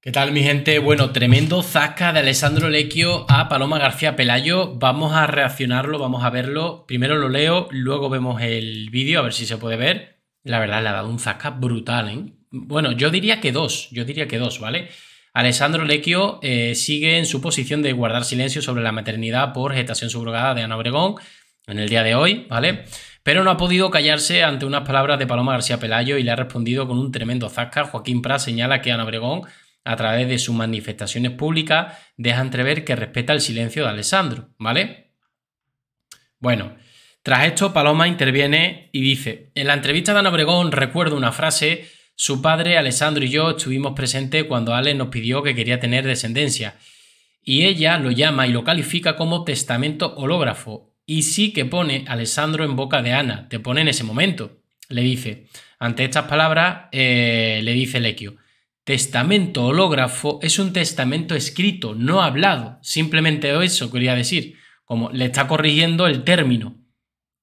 ¿Qué tal mi gente? Bueno, tremendo zasca de Alessandro Lequio a Paloma García Pelayo. Vamos a reaccionarlo, vamos a verlo. Primero lo leo, luego vemos el vídeo, a ver si se puede ver. La verdad, le ha dado un zasca brutal, ¿eh? Bueno, yo diría que dos, yo diría que dos, ¿vale? Alessandro Lequio eh, sigue en su posición de guardar silencio sobre la maternidad por gestación subrogada de Ana Obregón en el día de hoy, ¿vale? Pero no ha podido callarse ante unas palabras de Paloma García Pelayo y le ha respondido con un tremendo zasca. Joaquín Prat señala que Ana Obregón a través de sus manifestaciones públicas, deja entrever que respeta el silencio de Alessandro, ¿vale? Bueno, tras esto, Paloma interviene y dice, en la entrevista de Ana Obregón recuerdo una frase, su padre, Alessandro y yo estuvimos presentes cuando Ale nos pidió que quería tener descendencia, y ella lo llama y lo califica como testamento hológrafo, y sí que pone Alessandro en boca de Ana, te pone en ese momento, le dice. Ante estas palabras, eh, le dice Lequio, Testamento hológrafo es un testamento escrito, no hablado. Simplemente eso quería decir. Como le está corrigiendo el término.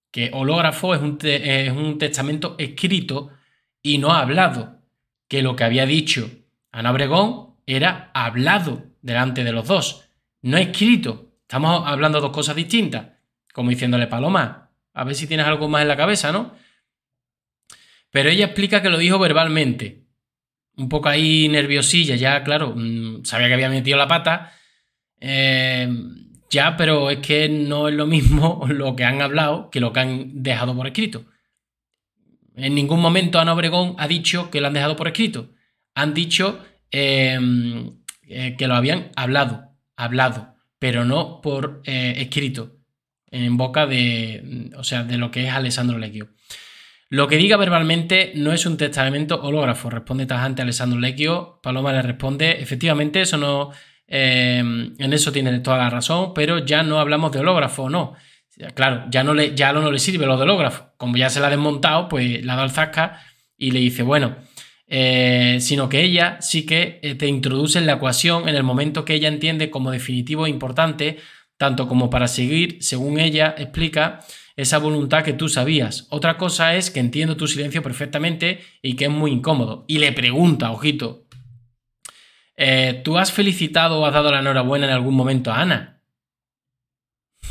Que hológrafo es un, testamento escrito y no hablado. Que lo que había dicho Ana Bregón era hablado delante de los dos, no escrito. Estamos hablando dos cosas distintas. Como diciéndole, Paloma, a ver si tienes algo más en la cabeza, ¿no? Pero ella explica que lo dijo verbalmente un poco ahí nerviosilla, ya, claro, mm, sabía que había metido la pata, eh, ya, pero es que no es lo mismo lo que han hablado que lo que han dejado por escrito. En ningún momento Ana Obregón ha dicho que lo han dejado por escrito. Han dicho eh, eh, que lo habían hablado, hablado, pero no por escrito, en boca de, o sea, de lo que es Alessandro Leguio. Lo que diga verbalmente no es un testamento hológrafo, responde tajante Alessandro Lecchio. Paloma le responde, efectivamente, eso no, em, en eso tiene toda la razón, pero ya no hablamos de hológrafo, no. Claro, ya no le, ya no le sirve lo de hológrafo. Como ya se la ha desmontado, pues la da al zasca y le dice, bueno, eh, sino que ella sí que eh, te introduce en la ecuación en el momento que ella entiende como definitivo e importante, tanto como para seguir, según ella explica, esa voluntad que tú sabías. Otra cosa es que entiendo tu silencio perfectamente y que es muy incómodo. Y le pregunta, ojito, eh, ¿tú has felicitado o has dado la enhorabuena en algún momento a Ana?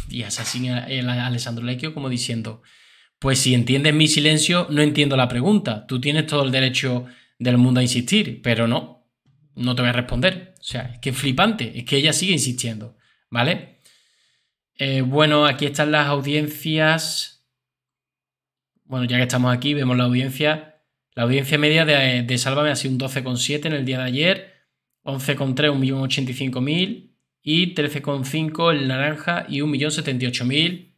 Y asesina eh, a Alessandro Lecchio como diciendo, pues si entiendes mi silencio, no entiendo la pregunta. Tú tienes todo el derecho del mundo a insistir, pero no, no te voy a responder. O sea, es que es flipante, es que ella sigue insistiendo, ¿vale? Eh, bueno, aquí están las audiencias. Bueno, ya que estamos aquí, vemos la audiencia. La audiencia media de, de Sálvame ha sido un 12,7 en el día de ayer, 11,3, 1.085.000 y 13,5 el naranja y 1.078.000.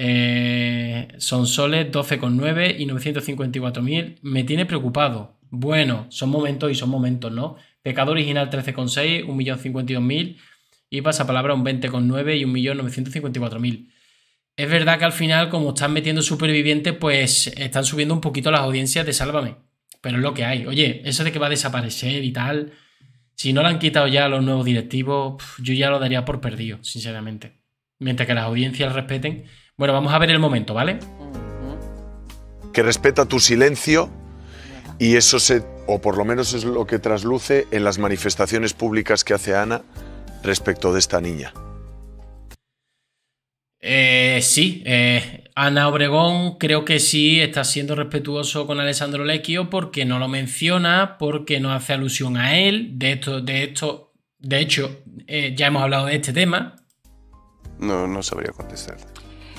Eh, son soles 12,9 y 954.000. Me tiene preocupado. Bueno, son momentos y son momentos, ¿no? Pecado original 13,6, 1.052.000 y palabra un 20,9 y 1.954.000. Es verdad que al final, como están metiendo supervivientes, pues están subiendo un poquito las audiencias de Sálvame. Pero es lo que hay. Oye, eso de que va a desaparecer y tal, si no lo han quitado ya los nuevos directivos, yo ya lo daría por perdido, sinceramente. Mientras que las audiencias respeten. Bueno, vamos a ver el momento, ¿vale? Que respeta tu silencio y eso se, o por lo menos es lo que trasluce en las manifestaciones públicas que hace Ana respecto de esta niña. Eh, sí, eh, Ana Obregón creo que sí está siendo respetuoso con Alessandro Lecchio porque no lo menciona, porque no hace alusión a él. De esto, de esto, de hecho, eh, ya hemos hablado de este tema. No, no sabría contestar.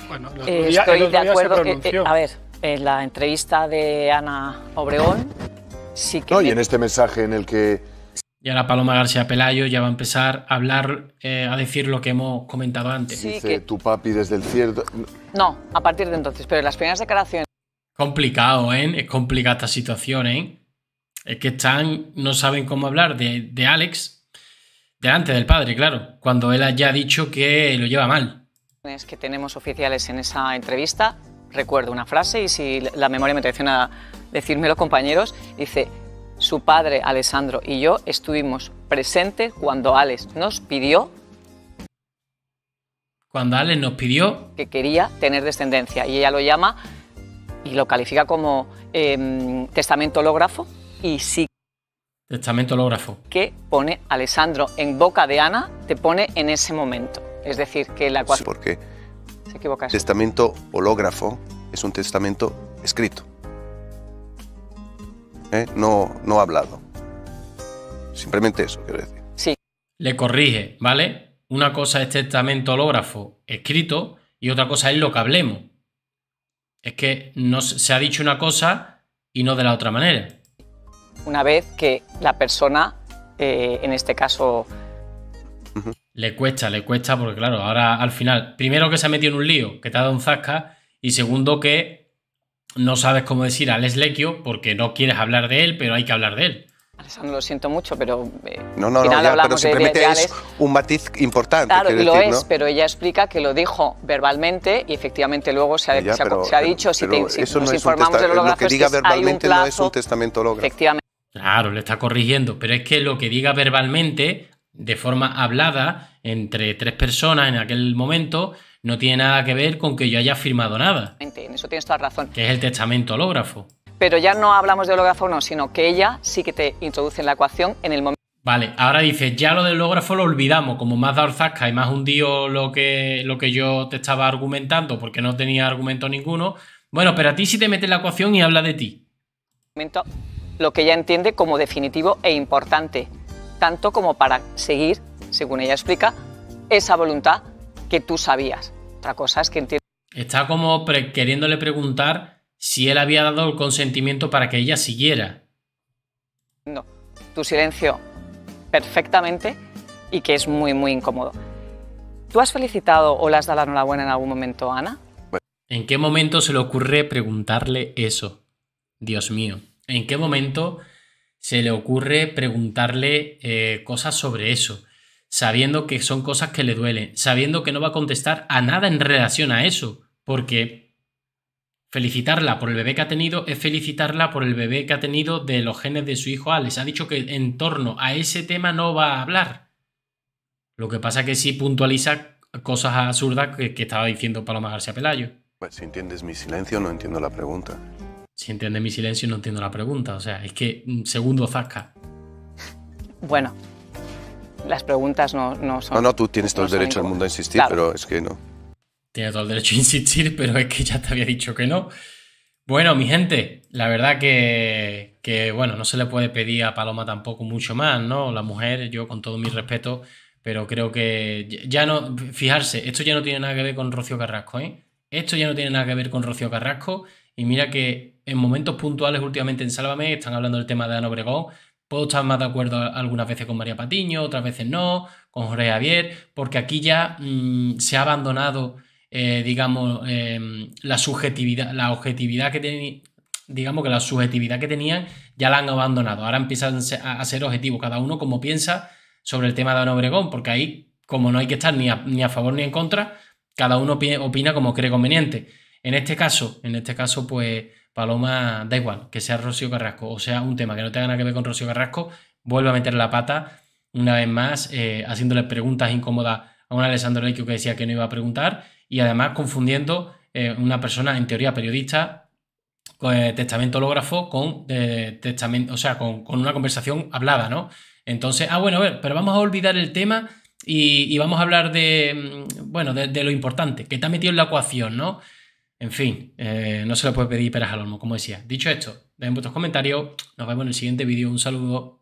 Bueno, eh, estoy de acuerdo a ver, en la entrevista de Ana Obregón sí que. No, y en este mensaje en el que y ahora Paloma García Pelayo ya va a empezar a hablar, eh, a decir lo que hemos comentado antes. Dice tu papi desde el cierto... No, a partir de entonces, pero las primeras declaraciones. Complicado, ¿eh? Es complicada esta situación, ¿eh? Es que están, no saben cómo hablar de, de Alex delante del padre, claro, cuando él haya dicho que lo lleva mal. Es que tenemos oficiales en esa entrevista, recuerdo una frase y si la memoria me traiciona, decírmelo, compañeros, dice, su padre, Alessandro, y yo estuvimos presentes cuando Alex nos pidió cuando Alex nos pidió que quería tener descendencia y ella lo llama y lo califica como em, testamento hológrafo y sí testamento hológrafo que pone Alessandro en boca de Ana te pone en ese momento es decir que la cual sí, porque se equivoca testamento hológrafo es un testamento escrito ¿eh? no, ha hablado. Simplemente eso quiero decir. Sí. Le corrige, ¿vale? Una cosa es testamento hológrafo escrito y otra cosa es lo que hablemos. Es que se ha dicho una cosa y no de la otra manera. Una vez que la persona, eh, en este caso... Le cuesta, le cuesta, porque claro, ahora al final, primero que se ha metido en un lío, que te ha dado un zasca, y segundo que no sabes cómo decir al Lecchio porque no quieres hablar de él, pero hay que hablar de él. Alessandro, lo siento mucho, pero. Eh, no, no, no, pero simplemente es un matiz importante. Claro, lo es, pero ella explica que lo dijo verbalmente y efectivamente luego se ha, se ha, dicho, si, te, si eso nos no informamos de lo que diga verbalmente no es un testamento holográfico. Efectivamente. Claro, le está corrigiendo, pero es que lo que diga verbalmente, de forma hablada, entre tres personas en aquel momento, no tiene nada que ver con que yo haya firmado nada. En eso tienes toda razón. Que es el testamento hológrafo. Pero ya no hablamos de hológrafo no, sino que ella sí que te introduce en la ecuación en el momento. Vale, ahora dices, ya lo del hológrafo lo olvidamos, como más da orzasca y más hundido lo que, lo que yo te estaba argumentando, porque no tenía argumento ninguno. Bueno, pero a ti sí te mete en la ecuación y habla de ti. Lo que ella entiende como definitivo e importante, tanto como para seguir, según ella explica, esa voluntad que tú sabías. Otra cosa es que entiendo. Está como queriéndole preguntar si él había dado el consentimiento para que ella siguiera. No, tu silencio perfectamente y que es muy, muy incómodo. ¿Tú has felicitado o le has dado la enhorabuena en algún momento, Ana? ¿En qué momento se le ocurre preguntarle eso? Dios mío, ¿en qué momento se le ocurre preguntarle eh, cosas sobre eso? sabiendo que son cosas que le duelen, sabiendo que no va a contestar a nada en relación a eso, porque felicitarla por el bebé que ha tenido es felicitarla por el bebé que ha tenido de los genes de su hijo Alex. Ha dicho que en torno a ese tema no va a hablar. Lo que pasa que sí puntualiza cosas absurdas que, estaba diciendo Paloma García Pelayo. Pues si entiendes mi silencio, no entiendo la pregunta. Si entiendes mi silencio, no entiendo la pregunta. O sea, es que mm, segundo zasca. Bueno, las preguntas no, no son... No, ah, no, tú tienes todo el derecho al mundo a insistir, pero es que no. Tienes todo el derecho a insistir, pero es que ya te había dicho que no. Bueno, mi gente, la verdad que, que, bueno, no se le puede pedir a Paloma tampoco mucho más, ¿no? La mujer, yo con todo mi respeto, pero creo que ya no, fijarse, esto ya no tiene nada que ver con Rocío Carrasco, ¿eh? Esto ya no tiene nada que ver con Rocío Carrasco y mira que en momentos puntuales últimamente en Sálvame están hablando del tema de Ana Obregón, Puedo estar más de acuerdo algunas veces con María Patiño, otras veces no, con Jorge Javier, porque aquí ya mm, se ha abandonado, eh, digamos, em, la subjetividad, la objetividad que tenía, digamos que la subjetividad que tenían ya la han abandonado. Ahora empiezan a ser objetivos, cada uno como piensa sobre el tema de Don Obregón, porque ahí, como no hay que estar ni a, ni a favor ni en contra, cada uno opina como cree conveniente. En este caso, en este caso, pues Paloma, da igual, que sea Rocío Carrasco o sea un tema que no tenga nada que ver con Rocío Carrasco, vuelve a meter la pata una vez más, eh, haciéndole preguntas incómodas a un Alessandro Lecchio que decía que no iba a preguntar y además confundiendo eh, una persona, en teoría periodista, testamento hológrafo con, testamento, eh, o sea, con, una conversación hablada, ¿no? Entonces, ah, bueno, a ver, pero vamos a olvidar el tema y, vamos a hablar de, mm, bueno, de, de lo importante, que está metido en la ecuación, ¿no? En fin, eh, no se lo puede pedir peras al como decía. Dicho esto, dejen vuestros comentarios, nos vemos en el siguiente vídeo, un saludo.